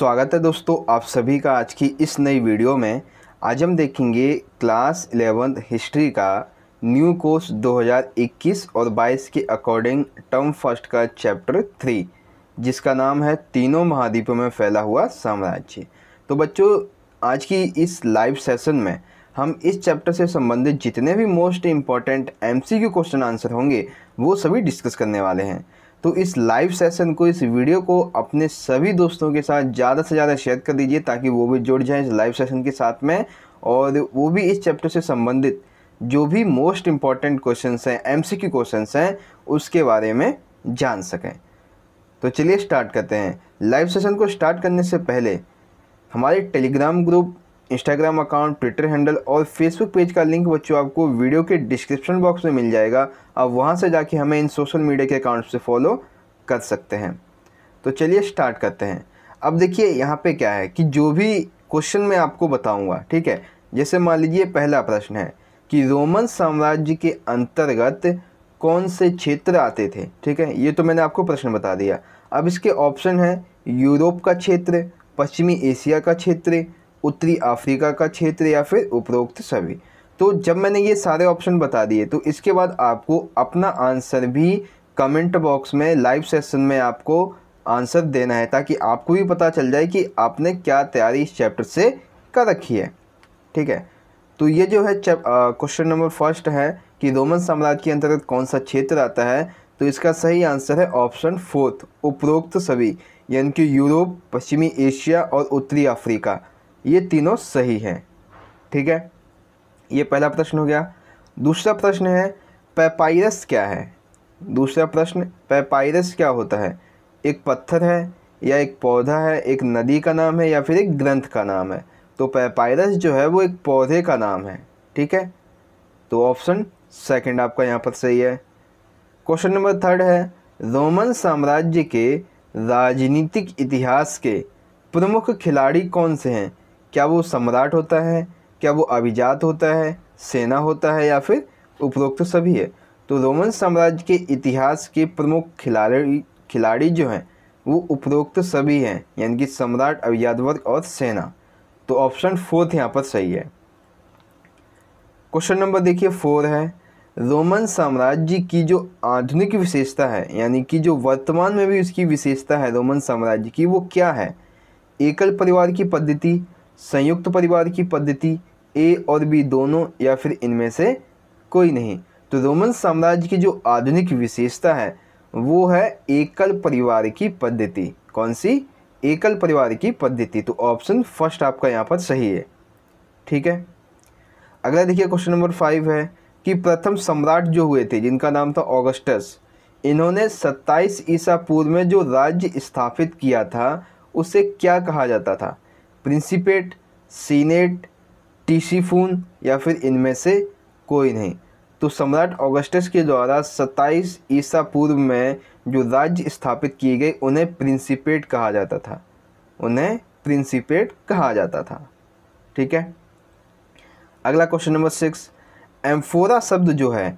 स्वागत है दोस्तों आप सभी का आज की इस नई वीडियो में आज हम देखेंगे क्लास इलेवेंथ हिस्ट्री का न्यू कोर्स 2021 और 22 के अकॉर्डिंग टर्म फर्स्ट का चैप्टर थ्री जिसका नाम है तीनों महाद्वीपों में फैला हुआ साम्राज्य तो बच्चों आज की इस लाइव सेशन में हम इस चैप्टर से संबंधित जितने भी most important M question answer होंगे वो सभी डिस्कस करने वाले हैं तो इस लाइव सेशन को इस वीडियो को अपने सभी दोस्तों के साथ ज़्यादा से ज़्यादा शेयर कर दीजिए ताकि वो भी जुड़ जाएँ इस लाइव सेशन के साथ में और वो भी इस चैप्टर से संबंधित जो भी मोस्ट इम्पॉर्टेंट क्वेश्चन हैं एम सी क्वेश्चन हैं उसके बारे में जान सकें तो चलिए स्टार्ट करते हैं लाइव सेशन को स्टार्ट करने से पहले हमारे Telegram group Instagram account Twitter handle और फेसबुक पेज का लिंक बच्चों आपको वीडियो के डिस्क्रिप्शन बॉक्स में मिल जाएगा आप वहाँ से जाके हमें इन सोशल मीडिया के अकाउंट से फॉलो कर सकते हैं तो चलिए स्टार्ट करते हैं अब देखिए यहाँ पे क्या है कि जो भी क्वेश्चन मैं आपको बताऊँगा ठीक है जैसे मान लीजिए पहला प्रश्न है कि रोमन साम्राज्य के अंतर्गत कौन से क्षेत्र आते थे ठीक है ये तो मैंने आपको प्रश्न बता दिया अब इसके ऑप्शन हैं यूरोप का क्षेत्र पश्चिमी एशिया का क्षेत्र उत्तरी अफ्रीका का क्षेत्र या फिर उपरोक्त सभी तो जब मैंने ये सारे ऑप्शन बता दिए तो इसके बाद आपको अपना आंसर भी कमेंट बॉक्स में लाइव सेशन में आपको आंसर देना है ताकि आपको भी पता चल जाए कि आपने क्या तैयारी इस चैप्टर से कर रखी है ठीक है तो ये जो है क्वेश्चन नंबर फर्स्ट है कि रोमन साम्राज्य के अंतर्गत कौन सा क्षेत्र आता है तो इसका सही आंसर है ऑप्शन फोर्थ उपरोक्त सभी यानी कि यूरोप पश्चिमी एशिया और उत्तरी अफ्रीका ये तीनों सही हैं ठीक है ये पहला प्रश्न हो गया दूसरा प्रश्न है पेपाइरस क्या है दूसरा प्रश्न पेपाइरस क्या होता है एक पत्थर है या एक पौधा है एक नदी का नाम है या फिर एक ग्रंथ का नाम है तो पेपाइरस जो है वो एक पौधे का नाम है ठीक है तो ऑप्शन सेकंड आपका यहाँ पर सही है क्वेश्चन नंबर थर्ड है रोमन साम्राज्य के राजनीतिक इतिहास के प्रमुख खिलाड़ी कौन से हैं क्या वो सम्राट होता है क्या वो अभिजात होता है सेना होता है या फिर उपरोक्त तो सभी है तो रोमन साम्राज्य के इतिहास के प्रमुख खिलाड़ी खिलाड़ी जो हैं वो उपरोक्त तो सभी हैं यानी कि सम्राट अभिजात वर्ग और सेना तो ऑप्शन फोर्थ यहाँ पर सही है क्वेश्चन नंबर देखिए फोर है रोमन साम्राज्य की जो आधुनिक विशेषता है यानी कि जो वर्तमान में भी उसकी विशेषता है रोमन साम्राज्य की वो क्या है एकल परिवार की पद्धति संयुक्त परिवार की पद्धति ए और बी दोनों या फिर इनमें से कोई नहीं तो रोमन साम्राज्य की जो आधुनिक विशेषता है वो है एकल परिवार की पद्धति कौन सी एकल परिवार की पद्धति तो ऑप्शन फर्स्ट आपका यहाँ पर सही है ठीक है अगला देखिए क्वेश्चन नंबर फाइव है कि प्रथम सम्राट जो हुए थे जिनका नाम था ऑगस्टस इन्होंने 27 ईसा पूर्व में जो राज्य स्थापित किया था उसे क्या कहा जाता था प्रिंसिपेट सीनेट टीसीफून या फिर इनमें से कोई नहीं तो सम्राट ऑगस्टस के द्वारा 27 ईसा पूर्व में जो राज्य स्थापित किए गए उन्हें प्रिंसिपेट कहा जाता था उन्हें प्रिंसिपेट कहा जाता था ठीक है अगला क्वेश्चन नंबर सिक्स एम्फोरा शब्द जो है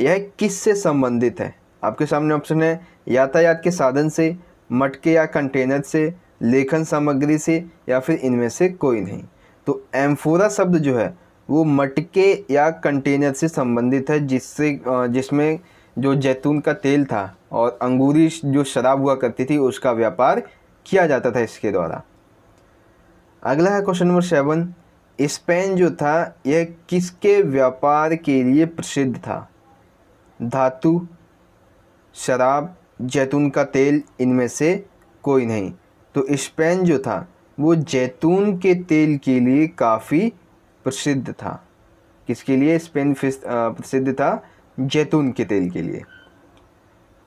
यह किस से संबंधित है आपके सामने ऑप्शन है यातायात के साधन से मटके या कंटेनर से लेखन सामग्री से या फिर इनमें से कोई नहीं तो एम्फोरा शब्द जो है वो मटके या कंटेनर से संबंधित है जिससे जिसमें जो जैतून का तेल था और अंगूरी जो शराब हुआ करती थी उसका व्यापार किया जाता था इसके द्वारा अगला है क्वेश्चन नंबर सेवन स्पेन जो था यह किसके व्यापार के लिए प्रसिद्ध था धातु शराब जैतून का तेल इनमें से कोई नहीं तो स्पेन जो था वो जैतून के तेल के लिए काफ़ी प्रसिद्ध था किसके लिए स्पेन प्रसिद्ध था जैतून के तेल के लिए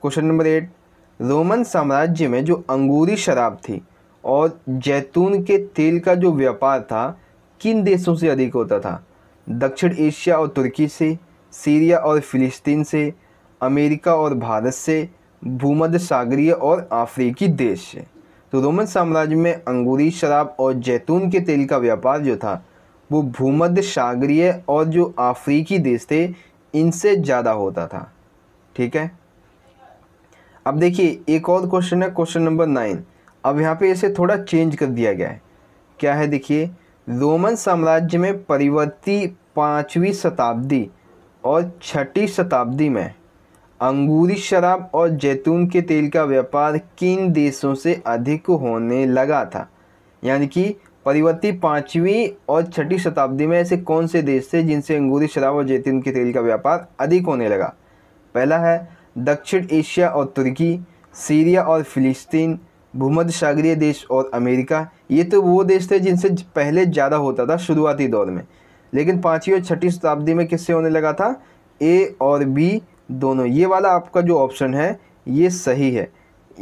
क्वेश्चन नंबर एट रोमन साम्राज्य में जो अंगूरी शराब थी और जैतून के तेल का जो व्यापार था किन देशों से अधिक होता था दक्षिण एशिया और तुर्की से सीरिया और फिलिस्तीन से अमेरिका और भारत से भूमध्य सागरीय और अफ्रीकी देश से तो रोमन साम्राज्य में अंगूरी शराब और जैतून के तेल का व्यापार जो था वो भूमध्य सागरीय और जो अफ्रीकी देश थे इनसे ज़्यादा होता था ठीक है अब देखिए एक और क्वेश्चन है क्वेश्चन नंबर नाइन अब यहाँ पे इसे थोड़ा चेंज कर दिया गया है क्या है देखिए रोमन साम्राज्य में परिवर्ती पाँचवीं शताब्दी और छठी शताब्दी में अंगूरी शराब और जैतून के तेल का व्यापार किन देशों से अधिक होने लगा था यानी कि परिवर्ती पाँचवीं और छठी शताब्दी में ऐसे कौन से देश थे जिनसे अंगूरी शराब और जैतून के तेल का व्यापार अधिक होने लगा पहला है दक्षिण एशिया और तुर्की सीरिया और फिलिस्तीन भूमध्य सागरीय देश और अमेरिका ये तो वो देश थे जिनसे पहले ज़्यादा होता था शुरुआती दौर में लेकिन पाँचवीं और छठी शताब्दी में किससे होने लगा था ए और बी दोनों ये वाला आपका जो ऑप्शन है ये सही है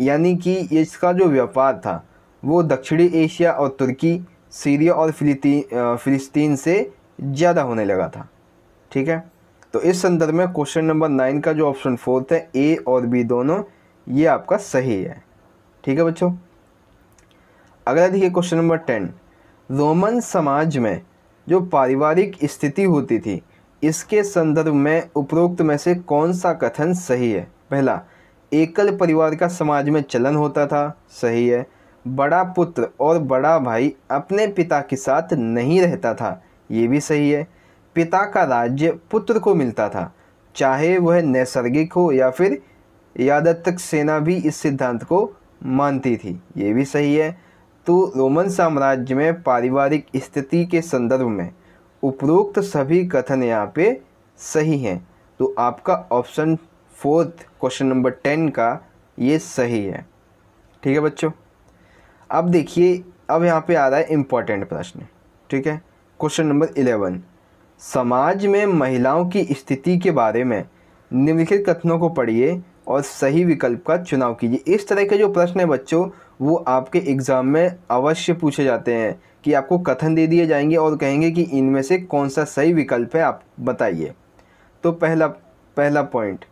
यानी कि इसका जो व्यापार था वो दक्षिणी एशिया और तुर्की सीरिया और फिलिस्तीन से ज़्यादा होने लगा था ठीक है तो इस संदर्भ में क्वेश्चन नंबर नाइन का जो ऑप्शन फोर्थ है ए और बी दोनों ये आपका सही है ठीक है बच्चों अगला देखिए क्वेश्चन नंबर टेन रोमन समाज में जो पारिवारिक स्थिति होती थी इसके संदर्भ में उपरोक्त में से कौन सा कथन सही है पहला एकल परिवार का समाज में चलन होता था सही है बड़ा पुत्र और बड़ा भाई अपने पिता के साथ नहीं रहता था ये भी सही है पिता का राज्य पुत्र को मिलता था चाहे वह नैसर्गिक हो या फिर यादत्तक सेना भी इस सिद्धांत को मानती थी ये भी सही है तो रोमन साम्राज्य में पारिवारिक स्थिति के संदर्भ में उपरोक्त सभी कथन यहाँ पे सही हैं तो आपका option fourth question number ten का ये सही है ठीक है बच्चों अब देखिए अब यहाँ पे आ रहा है इम्पॉर्टेंट प्रश्न ठीक है क्वेश्चन नंबर इलेवन समाज में महिलाओं की स्थिति के बारे में निम्नलिखित कथनों को पढ़िए और सही विकल्प का चुनाव कीजिए इस तरह के जो प्रश्न हैं बच्चों वो आपके एग्ज़ाम में अवश्य पूछे जाते हैं कि आपको कथन दे दिए जाएंगे और कहेंगे कि इनमें से कौन सा सही विकल्प है आप बताइए तो पहला पहला पॉइंट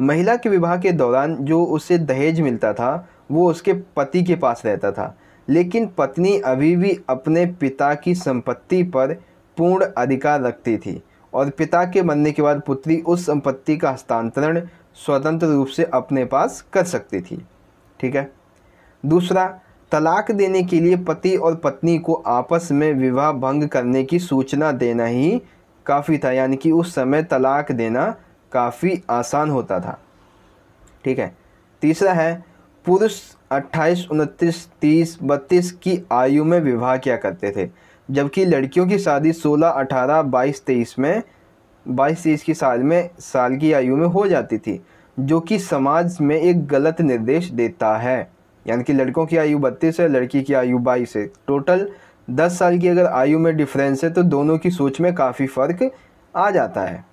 महिला के विवाह के दौरान जो उसे दहेज मिलता था वो उसके पति के पास रहता था लेकिन पत्नी अभी भी अपने पिता की संपत्ति पर पूर्ण अधिकार रखती थी और पिता के मरने के बाद पुत्री उस संपत्ति का हस्तांतरण स्वतंत्र रूप से अपने पास कर सकती थी ठीक है दूसरा तलाक देने के लिए पति और पत्नी को आपस में विवाह भंग करने की सूचना देना ही काफ़ी था यानी कि उस समय तलाक देना काफ़ी आसान होता था ठीक है तीसरा है पुरुष 28, उनतीस तीस बत्तीस की आयु में विवाह किया करते थे जबकि लड़कियों की शादी 16, 18, 22, 23 में 22, 23 की साल में साल की आयु में हो जाती थी जो कि समाज में एक गलत निर्देश देता है यानी कि लड़कों की आयु बत्तीस है लड़की की आयु बाईस है टोटल दस साल की अगर आयु में डिफरेंस है तो दोनों की सोच में काफ़ी फ़र्क आ जाता है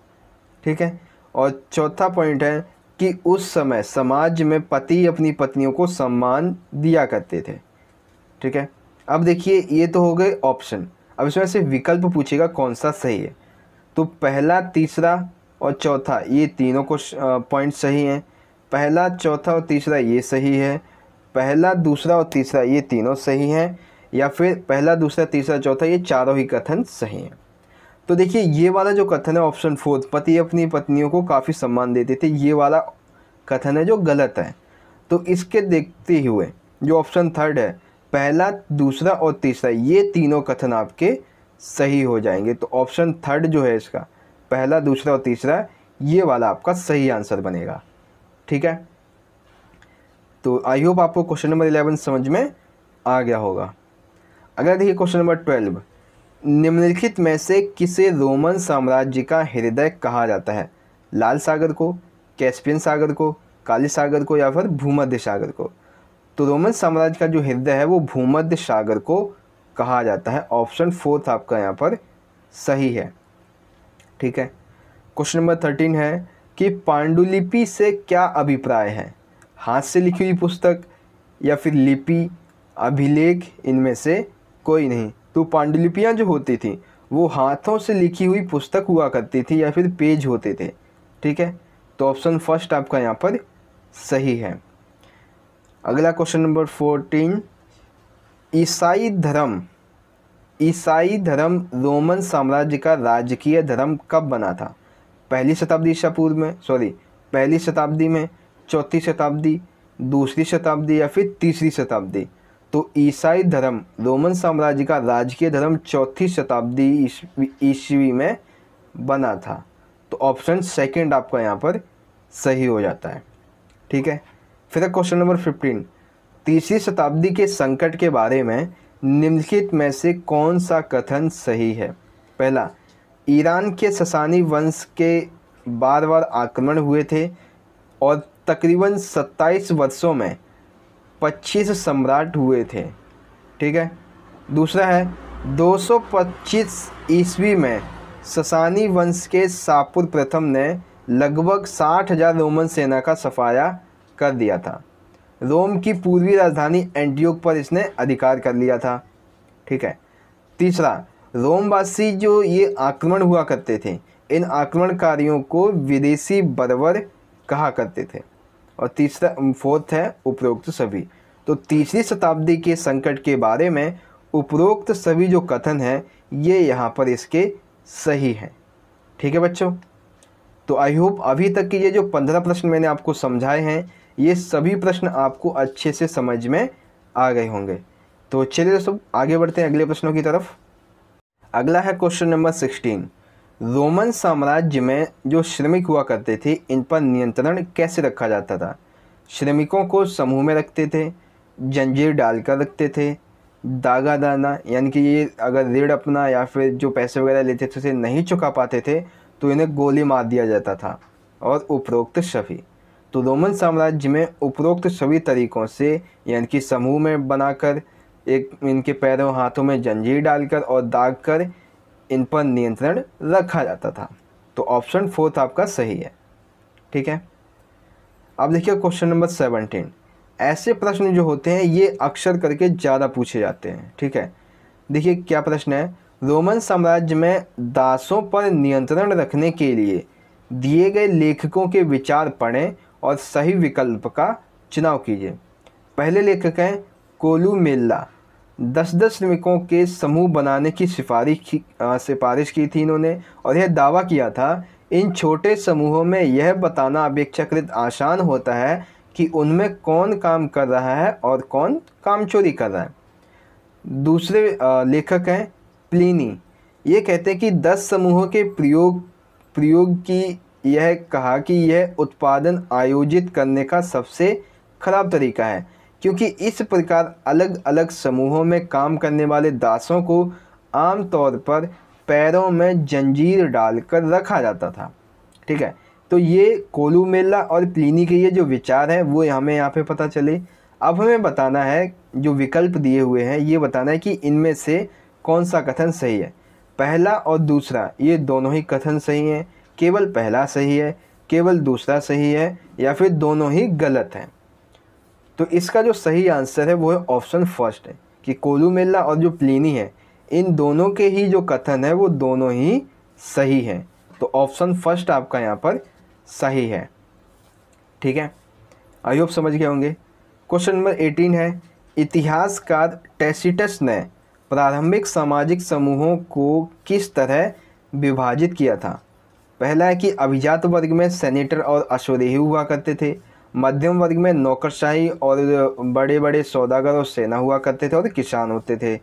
ठीक है और चौथा पॉइंट है कि उस समय समाज में पति अपनी पत्नियों को सम्मान दिया करते थे ठीक है अब देखिए ये तो हो गए ऑप्शन अब इसमें से विकल्प पूछेगा कौन सा सही है तो पहला तीसरा और चौथा ये तीनों को पॉइंट सही हैं पहला चौथा और तीसरा ये सही है पहला दूसरा और तीसरा ये तीनों सही हैं या फिर पहला दूसरा तीसरा चौथा ये चारों ही कथन सही हैं तो देखिए ये वाला जो कथन है ऑप्शन फोर्थ पति अपनी पत्नियों को काफ़ी सम्मान देते थे ये वाला कथन है जो गलत है तो इसके देखते हुए जो ऑप्शन थर्ड है पहला दूसरा और तीसरा ये तीनों कथन आपके सही हो जाएंगे तो ऑप्शन थर्ड जो है इसका पहला दूसरा और तीसरा ये वाला आपका सही आंसर बनेगा ठीक है तो आई होप आपको क्वेश्चन नंबर इलेवन समझ में आ गया होगा अगला देखिए क्वेश्चन नंबर ट्वेल्व निम्नलिखित में से किसे रोमन साम्राज्य का हृदय कहा जाता है लाल सागर को कैस्पियन सागर को काली सागर को या फिर भूमध्य सागर को तो रोमन साम्राज्य का जो हृदय है वो भूमध्य सागर को कहा जाता है ऑप्शन फोर्थ आपका यहाँ पर सही है ठीक है क्वेश्चन नंबर थर्टीन है कि पांडुलिपि से क्या अभिप्राय है हाथ से लिखी हुई पुस्तक या फिर लिपि अभिलेख इनमें से कोई नहीं तो पांडुलिपियाँ जो होती थी वो हाथों से लिखी हुई पुस्तक हुआ करती थी या फिर पेज होते थे ठीक है तो ऑप्शन फर्स्ट आपका यहाँ पर सही है अगला क्वेश्चन नंबर फोर्टीन ईसाई धर्म ईसाई धर्म रोमन साम्राज्य का राजकीय धर्म कब बना था पहली शताब्दी ईसा पूर्व में सॉरी पहली शताब्दी में चौथी शताब्दी दूसरी शताब्दी या फिर तीसरी शताब्दी तो ईसाई धर्म रोमन साम्राज्य का राजकीय धर्म चौथी शताब्दी ईस्वी में बना था तो ऑप्शन सेकंड आपका यहाँ पर सही हो जाता है ठीक है फिर क्वेश्चन नंबर फिफ्टीन तीसरी शताब्दी के संकट के बारे में निम्नलिखित में से कौन सा कथन सही है पहला ईरान के ससानी वंश के बार बार आक्रमण हुए थे और तकरीबन 27 वर्षों में 25 सम्राट हुए थे ठीक है दूसरा है 225 ईस्वी में ससानी वंश के सापुर प्रथम ने लगभग साठ हजार रोमन सेना का सफाया कर दिया था रोम की पूर्वी राजधानी एंटियोक पर इसने अधिकार कर लिया था ठीक है तीसरा रोमवासी जो ये आक्रमण हुआ करते थे इन आक्रमणकारियों को विदेशी बरबर कहा करते थे और तीसरा फोर्थ है उपरोक्त सभी तो तीसरी शताब्दी के संकट के बारे में उपरोक्त सभी जो कथन हैं ये यहाँ पर इसके सही हैं ठीक है बच्चों तो आई होप अभी तक के ये जो पंद्रह प्रश्न मैंने आपको समझाए हैं ये सभी प्रश्न आपको अच्छे से समझ में आ गए होंगे तो चलिए दोस्तों आगे बढ़ते हैं अगले प्रश्नों की तरफ अगला है क्वेश्चन नंबर सिक्सटीन रोमन साम्राज्य में जो श्रमिक हुआ करते थे इन पर नियंत्रण कैसे रखा जाता था श्रमिकों को समूह में रखते थे जंजीर डालकर रखते थे दागा दाना यानी कि ये अगर ऋण अपना या फिर जो पैसे वगैरह लेते थे उसे नहीं चुका पाते थे तो इन्हें गोली मार दिया जाता था और उपरोक्त सभी तो रोमन साम्राज्य में उपरोक्त सभी तरीकों से यानी कि समूह में बनाकर एक इनके पैरों हाथों में जंजीर डालकर और दाग कर इन पर नियंत्रण रखा जाता था तो ऑप्शन फोर्थ आपका सही है ठीक है अब देखिए क्वेश्चन नंबर सेवनटीन ऐसे प्रश्न जो होते हैं ये अक्सर करके ज़्यादा पूछे जाते हैं ठीक है देखिए क्या प्रश्न है रोमन साम्राज्य में दासों पर नियंत्रण रखने के लिए दिए गए लेखकों के विचार पढ़ें और सही विकल्प का चुनाव कीजिए पहले लेखक हैं कोलू मेला दस दस श्रमिकों के समूह बनाने की सिफारिश की सिफारिश की थी इन्होंने और यह दावा किया था इन छोटे समूहों में यह बताना अपेक्षाकृत आसान होता है कि उनमें कौन काम कर रहा है और कौन काम चोरी कर रहा है दूसरे लेखक हैं प्लीनी ये कहते हैं कि दस समूहों के प्रयोग प्रयोग की यह कहा कि यह उत्पादन आयोजित करने का सबसे खराब तरीका है क्योंकि इस प्रकार अलग अलग समूहों में काम करने वाले दासों को आमतौर पर पैरों में जंजीर डालकर रखा जाता था ठीक है तो ये कोलू मेला और प्लीनी के ये जो विचार हैं वो हमें यहाँ पे पता चले अब हमें बताना है जो विकल्प दिए हुए हैं ये बताना है कि इनमें से कौन सा कथन सही है पहला और दूसरा ये दोनों ही कथन सही हैं केवल पहला सही है केवल दूसरा सही है या फिर दोनों ही गलत हैं तो इसका जो सही आंसर है वो है ऑप्शन फर्स्ट है कि कोलुमेला और जो प्लीनी है इन दोनों के ही जो कथन है वो दोनों ही सही हैं तो ऑप्शन फर्स्ट आपका यहाँ पर सही है ठीक है आई होप समझ गए होंगे क्वेश्चन नंबर एटीन है इतिहासकार टेसिटस ने प्रारंभिक सामाजिक समूहों को किस तरह विभाजित किया था पहला है कि अभिजात वर्ग में सेनेटर और अश्वदेही हुआ करते थे मध्यम वर्ग में नौकरशाही और बड़े बड़े सौदागर और सेना हुआ करते थे और किसान होते थे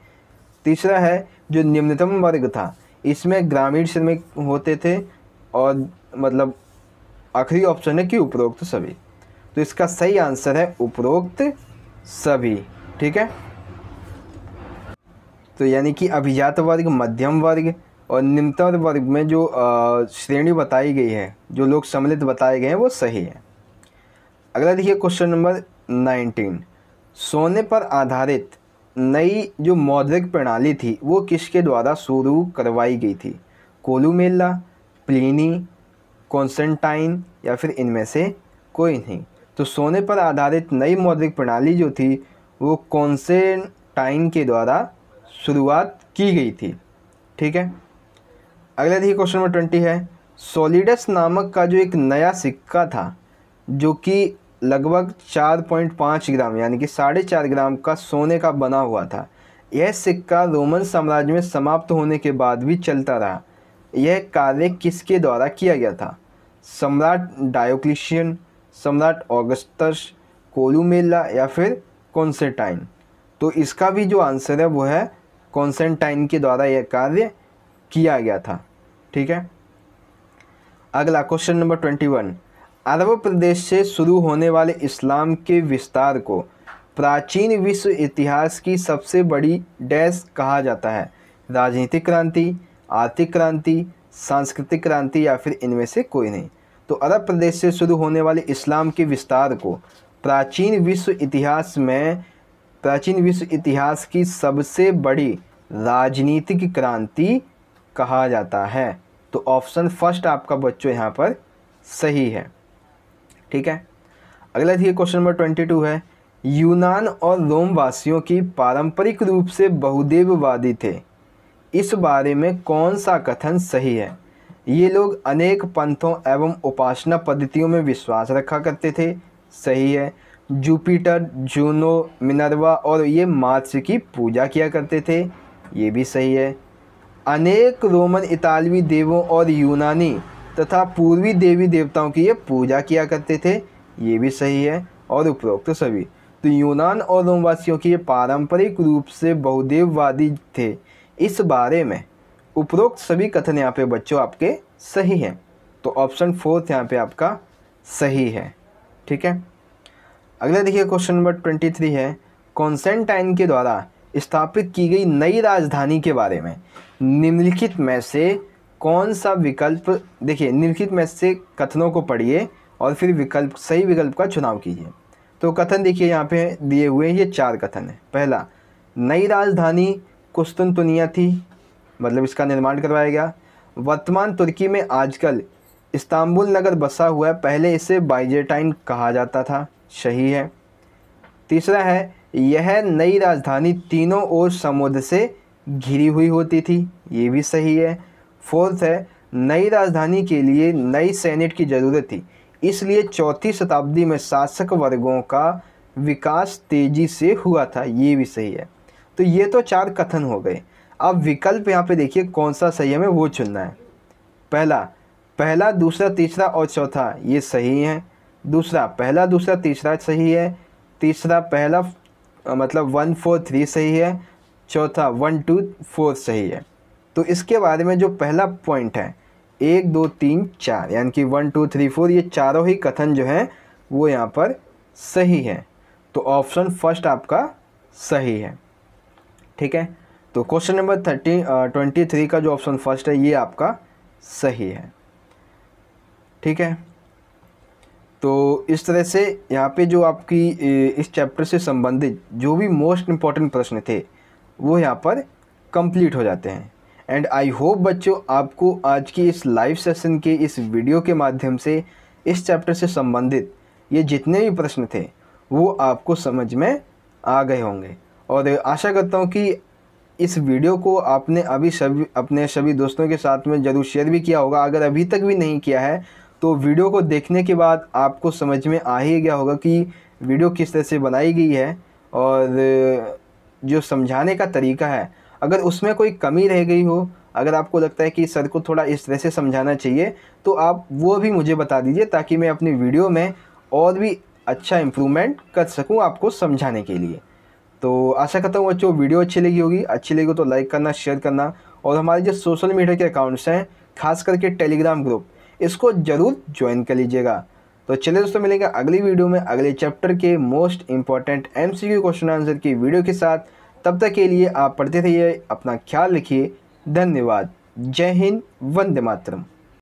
तीसरा है जो निम्नतम वर्ग था इसमें ग्रामीण श्रमिक होते थे और मतलब आखिरी ऑप्शन है कि उपरोक्त सभी तो इसका सही आंसर है उपरोक्त सभी ठीक है तो यानी कि अभिजात वर्ग मध्यम वर्ग और निम्नतम वर्ग में जो श्रेणी बताई गई है जो लोग सम्मिलित बताए गए हैं वो सही है अगला देखिए क्वेश्चन नंबर नाइनटीन सोने पर आधारित नई जो मौद्रिक प्रणाली थी वो किसके द्वारा शुरू करवाई गई थी कोलुमेला प्लिनी कॉन्सेंटाइन या फिर इनमें से कोई नहीं तो सोने पर आधारित नई मौद्रिक प्रणाली जो थी वो कॉन्सेंटाइन के द्वारा शुरुआत की गई थी ठीक है अगला देखिए क्वेश्चन नंबर ट्वेंटी है सोलिडस नामक का जो एक नया सिक्का था जो कि लगभग चार पॉइंट पाँच ग्राम यानी कि साढ़े चार ग्राम का सोने का बना हुआ था यह सिक्का रोमन साम्राज्य में समाप्त होने के बाद भी चलता रहा यह कार्य किसके द्वारा किया गया था सम्राट डायोक्लिशियन सम्राट ऑगस्टस कोलुमेला या फिर कॉन्सेंटाइन तो इसका भी जो आंसर है वो है कॉन्सेंटाइन के द्वारा यह कार्य किया गया था ठीक है अगला क्वेश्चन नंबर ट्वेंटी वन अरब प्रदेश से शुरू होने वाले इस्लाम के विस्तार को प्राचीन विश्व इतिहास की सबसे बड़ी डैश कहा जाता है राजनीतिक क्रांति आर्थिक क्रांति सांस्कृतिक क्रांति या फिर इनमें से कोई नहीं तो अरब प्रदेश से शुरू होने वाले इस्लाम के विस्तार को प्राचीन विश्व इतिहास में प्राचीन विश्व इतिहास की सबसे बड़ी राजनीतिक क्रांति कहा जाता है तो ऑप्शन फर्स्ट आपका बच्चों यहाँ पर सही है ठीक है अगला देखिए क्वेश्चन नंबर ट्वेंटी टू है यूनान और रोम वासियों की पारंपरिक रूप से बहुदेववादी थे इस बारे में कौन सा कथन सही है ये लोग अनेक पंथों एवं उपासना पद्धतियों में विश्वास रखा करते थे सही है जुपिटर जूनो मिनरवा और ये मात्स्य की पूजा किया करते थे ये भी सही है अनेक रोमन इतालवी देवों और यूनानी तथा पूर्वी देवी देवताओं की ये पूजा किया करते थे ये भी सही है और उपरोक्त सभी तो यूनान और रोमवासियों की ये पारंपरिक रूप से बहुदेववादी थे इस बारे में उपरोक्त सभी कथन यहाँ पे बच्चों आपके सही हैं तो ऑप्शन फोर्थ यहाँ पे आपका सही है ठीक है अगला देखिए क्वेश्चन नंबर ट्वेंटी थ्री है कॉन्सेंटाइन के द्वारा स्थापित की गई नई राजधानी के बारे में निम्नलिखित में से कौन सा विकल्प देखिए निम्नलिखित में से कथनों को पढ़िए और फिर विकल्प सही विकल्प का चुनाव कीजिए तो कथन देखिए यहाँ पे दिए हुए ये चार कथन है पहला नई राजधानी कुस्तुनतुनिया थी मतलब इसका निर्माण करवाया गया वर्तमान तुर्की में आजकल इस्तांबुल नगर बसा हुआ है पहले इसे बाइजेटाइन कहा जाता था सही है तीसरा है यह नई राजधानी तीनों ओर समुद्र से घिरी हुई होती थी ये भी सही है फोर्थ है नई राजधानी के लिए नई सैनेट की ज़रूरत थी इसलिए चौथी शताब्दी में शासक वर्गों का विकास तेज़ी से हुआ था ये भी सही है तो ये तो चार कथन हो गए अब विकल्प यहाँ पे देखिए कौन सा सही है हमें वो चुनना है पहला पहला दूसरा तीसरा और चौथा ये सही है दूसरा पहला दूसरा तीसरा सही है तीसरा पहला मतलब वन फोर थ्री सही है चौथा वन टू फोर सही है तो इसके बारे में जो पहला पॉइंट है एक दो तीन चार यानी कि वन टू थ्री फोर ये चारों ही कथन जो हैं वो यहाँ पर सही है तो ऑप्शन फर्स्ट आपका सही है ठीक है तो question number thirty twenty three का जो ऑप्शन फर्स्ट है ये आपका सही है ठीक है तो इस तरह से यहाँ पे जो आपकी इस चैप्टर से संबंधित जो भी मोस्ट इम्पॉर्टेंट प्रश्न थे वो यहाँ पर कंप्लीट हो जाते हैं एंड आई होप बच्चों आपको आज की इस लाइव सेशन के इस वीडियो के माध्यम से इस चैप्टर से संबंधित ये जितने भी प्रश्न थे वो आपको समझ में आ गए होंगे और आशा करता हूँ कि इस वीडियो को आपने अभी सभी अपने सभी दोस्तों के साथ में जरूर शेयर भी किया होगा अगर अभी तक भी नहीं किया है तो वीडियो को देखने के बाद आपको समझ में आ ही गया होगा कि वीडियो किस तरह से बनाई गई है और जो समझाने का तरीका है अगर उसमें कोई कमी रह गई हो अगर आपको लगता है कि सर को थोड़ा इस तरह से समझाना चाहिए तो आप वो भी मुझे बता दीजिए ताकि मैं अपनी वीडियो में और भी अच्छा इम्प्रूवमेंट कर सकूँ आपको समझाने के लिए तो आशा करता हूँ बच्चों वीडियो अच्छी लगी होगी अच्छी लगी हो तो लाइक करना शेयर करना और हमारे जो सोशल मीडिया के अकाउंट्स हैं खास करके टेलीग्राम ग्रुप इसको ज़रूर ज्वाइन कर लीजिएगा तो चलिए दोस्तों मिलेंगे अगली वीडियो में अगले चैप्टर के most important MCQ question answer की वीडियो के साथ तब तक के लिए आप पढ़ते रहिए अपना ख्याल रखिए धन्यवाद जय हिंद वंदे मातरम